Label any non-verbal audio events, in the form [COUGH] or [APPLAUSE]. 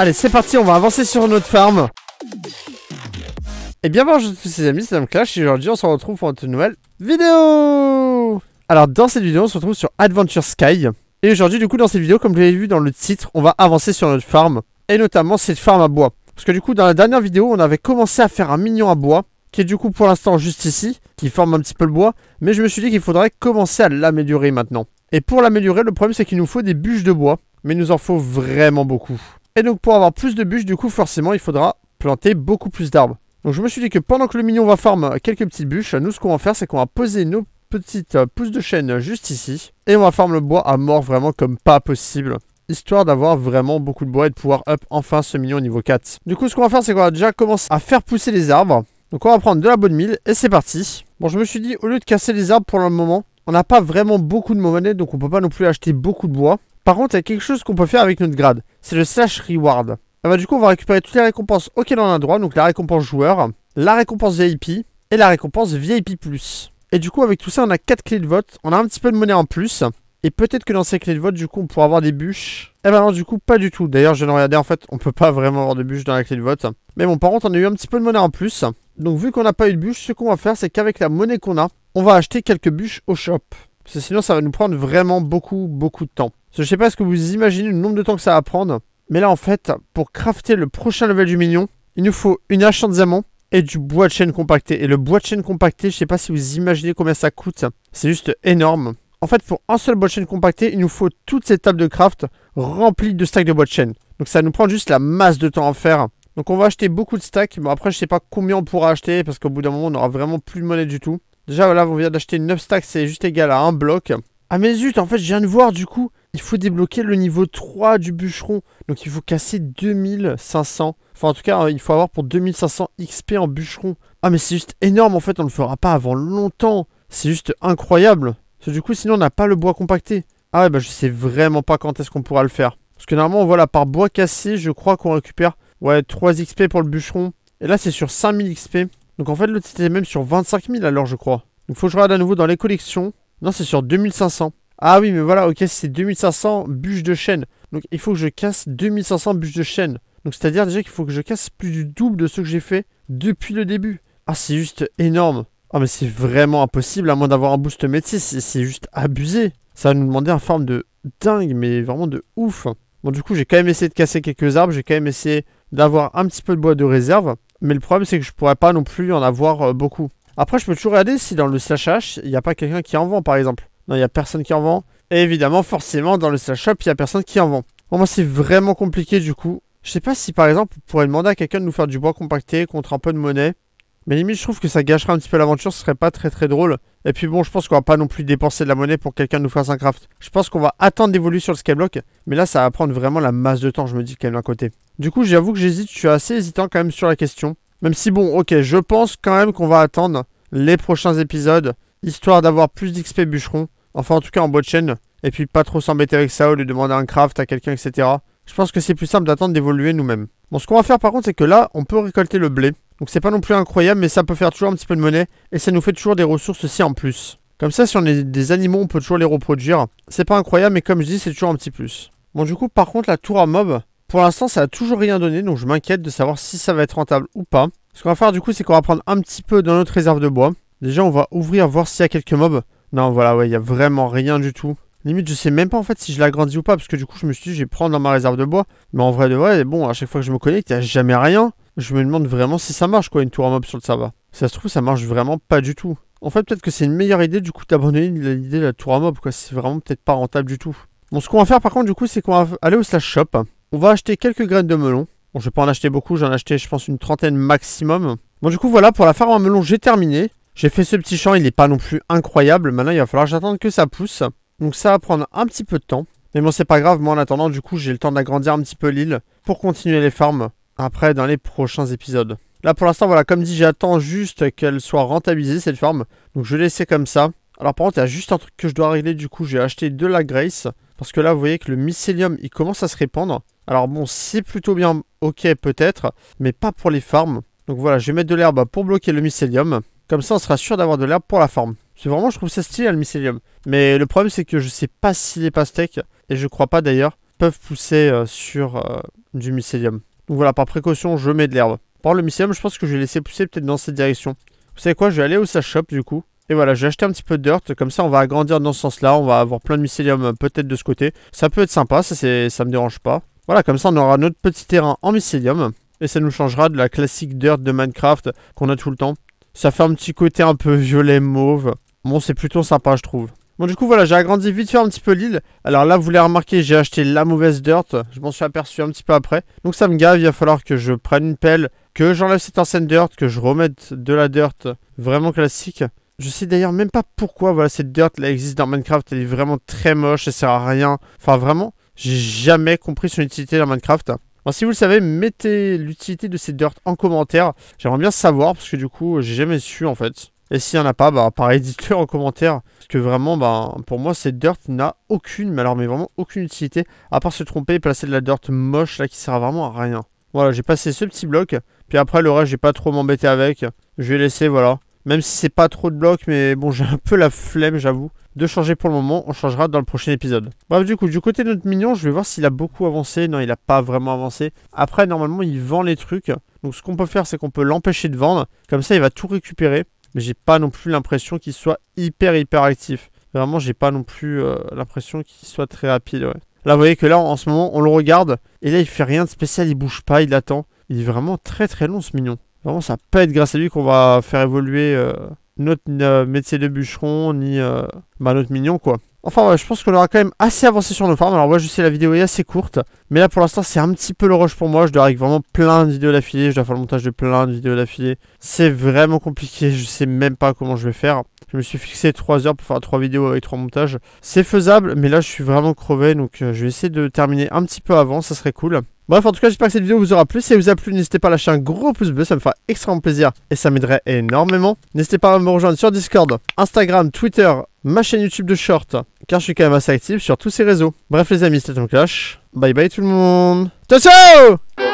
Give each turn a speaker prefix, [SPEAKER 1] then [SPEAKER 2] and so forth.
[SPEAKER 1] Allez, c'est parti, on va avancer sur notre farm. Et eh bien bonjour à tous les amis, c'est Dame Clash et aujourd'hui on se retrouve pour une nouvelle vidéo Alors dans cette vidéo on se retrouve sur Adventure Sky Et aujourd'hui du coup dans cette vidéo comme vous l'avez vu dans le titre on va avancer sur notre farm Et notamment cette farm à bois Parce que du coup dans la dernière vidéo on avait commencé à faire un mignon à bois Qui est du coup pour l'instant juste ici, qui forme un petit peu le bois Mais je me suis dit qu'il faudrait commencer à l'améliorer maintenant Et pour l'améliorer le problème c'est qu'il nous faut des bûches de bois Mais il nous en faut vraiment beaucoup et donc pour avoir plus de bûches, du coup forcément il faudra planter beaucoup plus d'arbres. Donc je me suis dit que pendant que le mignon va farmer quelques petites bûches, nous ce qu'on va faire c'est qu'on va poser nos petites euh, pousses de chêne juste ici. Et on va farmer le bois à mort vraiment comme pas possible histoire d'avoir vraiment beaucoup de bois et de pouvoir up enfin ce minion au niveau 4. Du coup, ce qu'on va faire, c'est qu'on va déjà commencer à faire pousser les arbres. Donc on va prendre de la bonne mille et c'est parti. Bon, je me suis dit, au lieu de casser les arbres pour le moment, on n'a pas vraiment beaucoup de monnaie, donc on peut pas non plus acheter beaucoup de bois. Par contre, il y a quelque chose qu'on peut faire avec notre grade. C'est le slash reward. Ah bah, du coup, on va récupérer toutes les récompenses auxquelles on a droit. Donc la récompense joueur, la récompense VIP et la récompense VIP+. Et du coup, avec tout ça, on a 4 clés de vote. On a un petit peu de monnaie en plus. Et peut-être que dans ces clés de vote, du coup, on pourra avoir des bûches. Eh ben non, du coup, pas du tout. D'ailleurs, je viens de en fait, on peut pas vraiment avoir de bûches dans la clé de vote. Mais bon, par contre, on a eu un petit peu de monnaie en plus. Donc, vu qu'on n'a pas eu de bûche, ce qu'on va faire, c'est qu'avec la monnaie qu'on a, on va acheter quelques bûches au shop. Parce que sinon, ça va nous prendre vraiment beaucoup, beaucoup de temps. Je sais pas ce que vous imaginez le nombre de temps que ça va prendre. Mais là, en fait, pour crafter le prochain level du Minion, il nous faut une hache en diamant et du bois de chaîne compacté. Et le bois de chaîne compacté, je sais pas si vous imaginez combien ça coûte. C'est juste énorme. En fait, pour un seul bois de chaîne compacté, il nous faut toutes ces tables de craft remplie de stacks de bois de chaîne. Donc ça nous prend juste la masse de temps à faire. Donc on va acheter beaucoup de stacks. Bon après, je sais pas combien on pourra acheter parce qu'au bout d'un moment, on n'aura vraiment plus de monnaie du tout. Déjà, là, on vient d'acheter 9 stacks, c'est juste égal à un bloc. Ah mais zut, en fait, je viens de voir du coup, il faut débloquer le niveau 3 du bûcheron. Donc il faut casser 2500. Enfin en tout cas, hein, il faut avoir pour 2500 XP en bûcheron. Ah mais c'est juste énorme en fait, on ne le fera pas avant longtemps. C'est juste incroyable. du coup, sinon on n'a pas le bois compacté. Ah ouais, bah je sais vraiment pas quand est-ce qu'on pourra le faire. Parce que normalement, voilà, par bois cassé, je crois qu'on récupère ouais, 3 XP pour le bûcheron. Et là, c'est sur 5000 XP. Donc en fait, l'autre, c'était même sur 25000, alors, je crois. Donc faut que je regarde à nouveau dans les collections. Non, c'est sur 2500. Ah oui, mais voilà, ok, c'est 2500 bûches de chêne. Donc il faut que je casse 2500 bûches de chêne. Donc c'est-à-dire déjà qu'il faut que je casse plus du double de ce que j'ai fait depuis le début. Ah, c'est juste énorme. Ah, mais c'est vraiment impossible à moins d'avoir un boost métier. C'est juste abusé. Ça va nous demander un forme de dingue, mais vraiment de ouf. Bon, du coup, j'ai quand même essayé de casser quelques arbres. J'ai quand même essayé d'avoir un petit peu de bois de réserve. Mais le problème, c'est que je pourrais pas non plus en avoir euh, beaucoup. Après, je peux toujours regarder si dans le slash il n'y a pas quelqu'un qui en vend, par exemple. Non, il n'y a personne qui en vend. Et évidemment, forcément, dans le Slash shop, il n'y a personne qui en vend. Bon, moi, c'est vraiment compliqué du coup. Je sais pas si par exemple, on pourrait demander à quelqu'un de nous faire du bois compacté contre un peu de monnaie. Mais limite, je trouve que ça gâcherait un petit peu l'aventure, ce serait pas très très drôle. Et puis bon, je pense qu'on va pas non plus dépenser de la monnaie pour quelqu'un quelqu'un nous fasse un craft. Je pense qu'on va attendre d'évoluer sur le skyblock, mais là, ça va prendre vraiment la masse de temps, je me dis, quand même d'un côté. Du coup, j'avoue que j'hésite, je suis assez hésitant quand même sur la question. Même si bon, ok, je pense quand même qu'on va attendre les prochains épisodes, histoire d'avoir plus d'XP bûcheron. Enfin, en tout cas, en boîte de chaîne. Et puis, pas trop s'embêter avec ça, ou lui demander un craft à quelqu'un, etc. Je pense que c'est plus simple d'attendre d'évoluer nous-mêmes. Bon, ce qu'on va faire par contre, c'est que là, on peut récolter le blé. Donc c'est pas non plus incroyable, mais ça peut faire toujours un petit peu de monnaie. Et ça nous fait toujours des ressources aussi en plus. Comme ça, si on est des animaux, on peut toujours les reproduire. C'est pas incroyable, mais comme je dis, c'est toujours un petit plus. Bon, du coup, par contre, la tour à mob, pour l'instant, ça a toujours rien donné. Donc je m'inquiète de savoir si ça va être rentable ou pas. Ce qu'on va faire du coup, c'est qu'on va prendre un petit peu dans notre réserve de bois. Déjà, on va ouvrir, voir s'il y a quelques mobs. Non, voilà, ouais, il n'y a vraiment rien du tout. Limite, je sais même pas en fait si je l'agrandis ou pas, parce que du coup, je me suis dit, je vais prendre dans ma réserve de bois. Mais en vrai de vrai, bon, à chaque fois que je me connecte, il n'y a jamais rien. Je me demande vraiment si ça marche, quoi, une tour à mob sur le serveur. ça se trouve, ça marche vraiment pas du tout. En fait, peut-être que c'est une meilleure idée, du coup, d'abandonner l'idée de la tour à mob, quoi. C'est vraiment peut-être pas rentable du tout. Bon, ce qu'on va faire par contre, du coup, c'est qu'on va aller au slash shop. On va acheter quelques graines de melon. Bon, je vais pas en acheter beaucoup, j'en ai je pense, une trentaine maximum. Bon, du coup, voilà, pour la farm à melon, j'ai terminé. J'ai fait ce petit champ, il n'est pas non plus incroyable. Maintenant, il va falloir que que ça pousse. Donc ça va prendre un petit peu de temps. Mais bon, c'est pas grave. Moi, en attendant, du coup, j'ai le temps d'agrandir un petit peu l'île pour continuer les farms après dans les prochains épisodes. Là, pour l'instant, voilà, comme dit, j'attends juste qu'elle soit rentabilisée, cette farm. Donc je vais laisser comme ça. Alors par contre, il y a juste un truc que je dois régler. Du coup, j'ai acheté de la graisse. Parce que là, vous voyez que le mycélium, il commence à se répandre. Alors bon, c'est plutôt bien ok peut-être, mais pas pour les farms. Donc voilà, je vais mettre de l'herbe pour bloquer le mycélium. Comme ça, on sera sûr d'avoir de l'herbe pour la forme. C'est vraiment, je trouve ça stylé, le mycélium. Mais le problème, c'est que je sais pas si les pastèques, et je crois pas d'ailleurs, peuvent pousser euh, sur euh, du mycélium. Donc voilà, par précaution, je mets de l'herbe. Par le mycélium, je pense que je vais laisser pousser peut-être dans cette direction. Vous savez quoi, je vais aller où ça chope du coup. Et voilà, j'ai acheté un petit peu de dirt, comme ça on va agrandir dans ce sens-là, on va avoir plein de mycélium euh, peut-être de ce côté. Ça peut être sympa, ça, ça me dérange pas. Voilà, comme ça on aura notre petit terrain en mycélium, et ça nous changera de la classique dirt de Minecraft qu'on a tout le temps. Ça fait un petit côté un peu violet mauve. Bon, c'est plutôt sympa, je trouve. Bon, du coup, voilà, j'ai agrandi vite fait un petit peu l'île. Alors là, vous l'avez remarqué, j'ai acheté la mauvaise dirt. Je m'en suis aperçu un petit peu après. Donc ça me gave, il va falloir que je prenne une pelle, que j'enlève cette ancienne dirt, que je remette de la dirt vraiment classique. Je sais d'ailleurs même pas pourquoi, voilà, cette dirt, là, existe dans Minecraft. Elle est vraiment très moche, elle sert à rien. Enfin, vraiment, j'ai jamais compris son utilité dans Minecraft. Alors, si vous le savez, mettez l'utilité de ces dirt en commentaire. J'aimerais bien savoir, parce que du coup, j'ai jamais su en fait. Et s'il n'y en a pas, bah, par éditeur [LAUGHS] en commentaire. Parce que vraiment, bah, pour moi, cette dirt n'a aucune, mais alors, mais vraiment aucune utilité. À part se tromper et placer de la dirt moche, là, qui sert vraiment à rien. Voilà, j'ai passé ce petit bloc. Puis après, le reste, j'ai pas trop m'embêté avec. Je vais laisser, voilà. Même si c'est pas trop de blocs, mais bon, [LAUGHS] j'ai un peu la flemme, j'avoue, de changer pour le moment. On changera dans le prochain épisode. Bref, du coup, du côté de notre mignon, je vais voir s'il a beaucoup avancé. Non, il a pas vraiment avancé. Après, normalement, il vend les trucs. Donc, ce qu'on peut faire, c'est qu'on peut l'empêcher de vendre. Comme ça, il va tout récupérer. Mais j'ai pas non plus l'impression qu'il soit hyper, hyper actif. Vraiment, j'ai pas non plus euh, l'impression qu'il soit très rapide, Là, vous voyez que là, en ce moment, on le regarde. Et là, il fait rien de spécial. Il bouge pas, il attend. Il est vraiment très, très long, ce mignon. Vraiment, ça peut être grâce à lui qu'on va faire évoluer euh, notre euh, métier de bûcheron, ni euh, bah, notre mignon, quoi. Enfin, ouais, je pense qu'on aura quand même assez avancé sur nos farms. Alors, moi, je sais, la vidéo est assez courte. Mais là, pour l'instant, c'est un petit peu le rush pour moi. Je dois avec vraiment plein de vidéos d'affilée. Je dois faire le montage de plein de vidéos d'affilée. C'est vraiment compliqué. Je sais même pas comment je vais faire. Je me suis fixé 3 heures pour faire 3 vidéos avec 3 montages. C'est faisable, mais là, je suis vraiment crevé. Donc, je vais essayer de terminer un petit peu avant. Ça serait cool. Bref, en tout cas, j'espère que cette vidéo vous aura plu. Si elle vous a plu, n'hésitez pas à lâcher un gros pouce bleu, ça me fera extrêmement plaisir et ça m'aiderait énormément. N'hésitez pas à me rejoindre sur Discord, Instagram, Twitter, ma chaîne YouTube de short, car je suis quand même assez actif sur tous ces réseaux. Bref les amis, c'était ton Clash. Bye bye tout le monde. Ciao ciao